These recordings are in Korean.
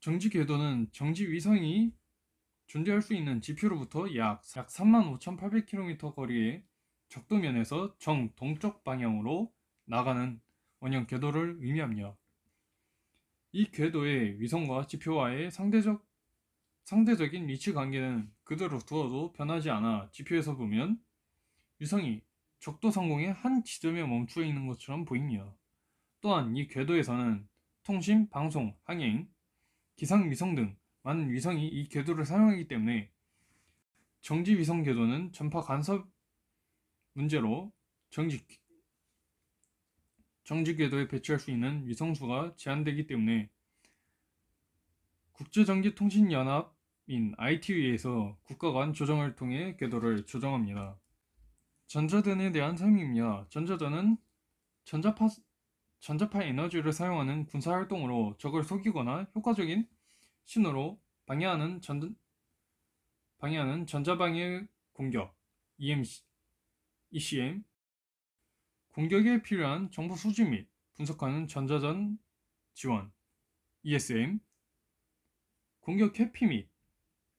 정지 궤도는 정지 위성이 존재할 수 있는 지표로부터 약, 약 35,800km 거리의 적도면에서 정동쪽 방향으로 나가는 원형 궤도를 의미합니다. 이 궤도의 위성과 지표와의 상대적, 상대적인 위치 관계는 그대로 두어도 변하지 않아 지표에서 보면 위성이 적도 성공의 한 지점에 멈추어 있는 것처럼 보입니다. 또한 이 궤도에서는 통신, 방송, 항행, 기상 위성 등 많은 위성이 이 궤도를 사용하기 때문에 정지 위성 궤도는 전파 간섭 문제로 정지 정지 궤도에 배치할 수 있는 위성 수가 제한되기 때문에 국제정기통신연합인 ITU에서 국가 간 조정을 통해 궤도를 조정합니다. 전자전에 대한 설명입니다. 전자전은 전자파, 전자파 에너지를 사용하는 군사활동으로 적을 속이거나 효과적인 신호로 방해하는, 전, 방해하는 전자방해 공격, EMC, ECM, 공격에 필요한 정보 수집 및 분석하는 전자전 지원, ESM, 공격 회피 및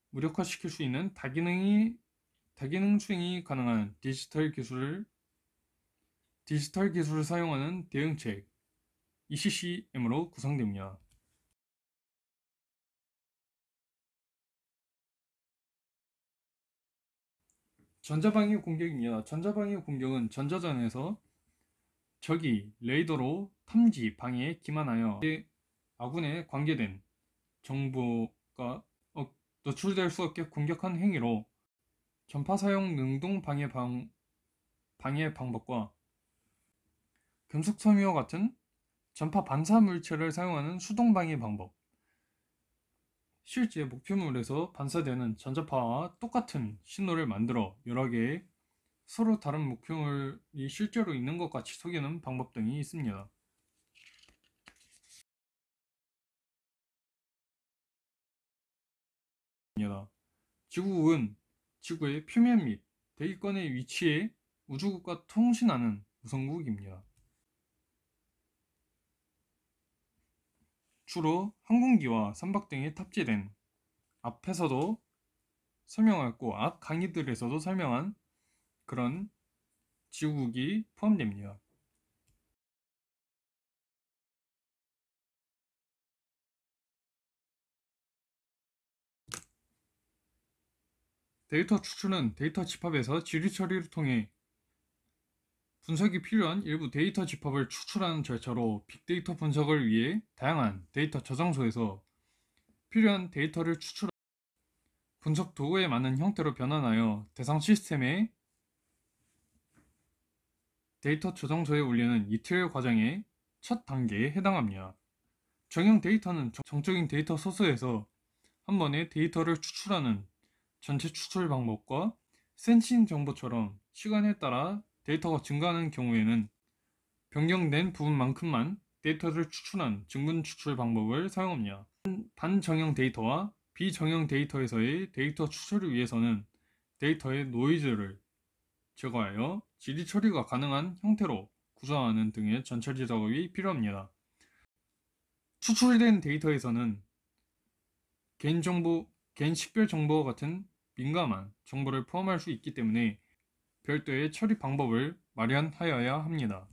무력화시킬 수 있는 다기능이 대기 흥충이 가능한 디지털 기술을 디지털 기술을 사용하는 대응책 ECCM으로 구성됩니다. 전자방위 공격입니다. 전자방위 공격은 전자전에서 적이 레이더로 탐지 방해에 기만하여 아군에 관계된 정보가 어, 노출될 수 없게 공격한 행위로 전파 사용 능동 방해 방 방해 방법과 금속 섬유와 같은 전파 반사 물체를 사용하는 수동 방해 방법. 실제 목표물에서 반사되는 전자파와 똑같은 신호를 만들어 여러 개의 서로 다른 목표물이 실제로 있는 것 같이 속이는 방법 등이 있습니다. 지구은 지구의 표면 및 대기권의 위치에 우주국과 통신하는 우선국입니다. 주로 항공기와 선박 등이 탑재된 앞에서도 설명했고 앞 강의들에서도 설명한 그런 지구국이 포함됩니다. 데이터 추출은 데이터 집합에서 지리 처리를 통해 분석이 필요한 일부 데이터 집합을 추출하는 절차로 빅데이터 분석을 위해 다양한 데이터 저장소에서 필요한 데이터를 추출하고 분석 도구에 맞는 형태로 변환하여 대상 시스템에 데이터 저장소에 올리는 이틀 과정의 첫 단계에 해당합니다. 정형 데이터는 정적인 데이터 소스에서 한 번에 데이터를 추출하는 전체 추출 방법과 센싱 정보처럼 시간에 따라 데이터가 증가하는 경우에는 변경된 부분만큼만 데이터를 추출한 증분 추출 방법을 사용합니다. 반정형 데이터와 비정형 데이터에서의 데이터 추출을 위해서는 데이터의 노이즈를 제거하여 지리 처리가 가능한 형태로 구성하는 등의 전처리 작업이 필요합니다. 추출된 데이터에서는 개인정보 개인 식별 정보와 같은 민감한 정보를 포함할 수 있기 때문에 별도의 처리 방법을 마련하여야 합니다.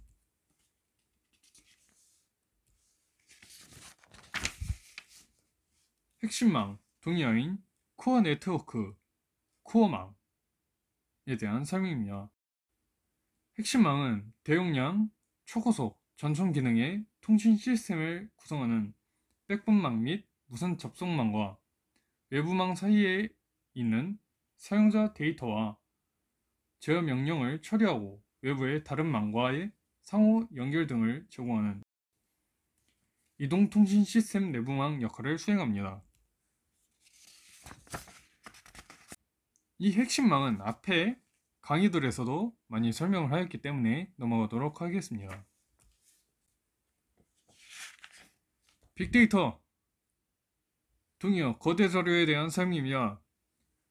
핵심망, 동의어인 코어 네트워크, 코어망에 대한 설명입니다. 핵심망은 대용량, 초고속, 전송 기능의 통신 시스템을 구성하는 백분망 및 무선 접속망과 외부망 사이에 있는 사용자 데이터와 제어 명령을 처리하고 외부의 다른 망과의 상호 연결 등을 제공하는 이동통신 시스템 내부망 역할을 수행합니다. 이 핵심망은 앞에 강의들에서도 많이 설명을 하였기 때문에 넘어가도록 하겠습니다. 빅데이터 동의요. 거대 자료에 대한 사용이며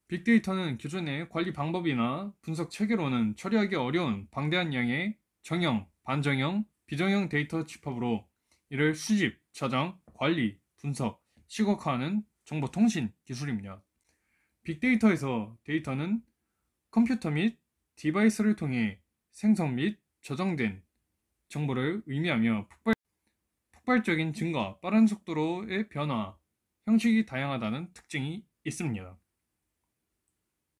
빅데이터는 기존의 관리 방법이나 분석 체계로는 처리하기 어려운 방대한 양의 정형, 반정형, 비정형 데이터 집합으로 이를 수집, 저장, 관리, 분석, 시각화하는 정보통신 기술입니다. 빅데이터에서 데이터는 컴퓨터 및 디바이스를 통해 생성 및 저장된 정보를 의미하며 폭발, 폭발적인 증가, 빠른 속도로의 변화, 형식이 다양하다는 특징이 있습니다.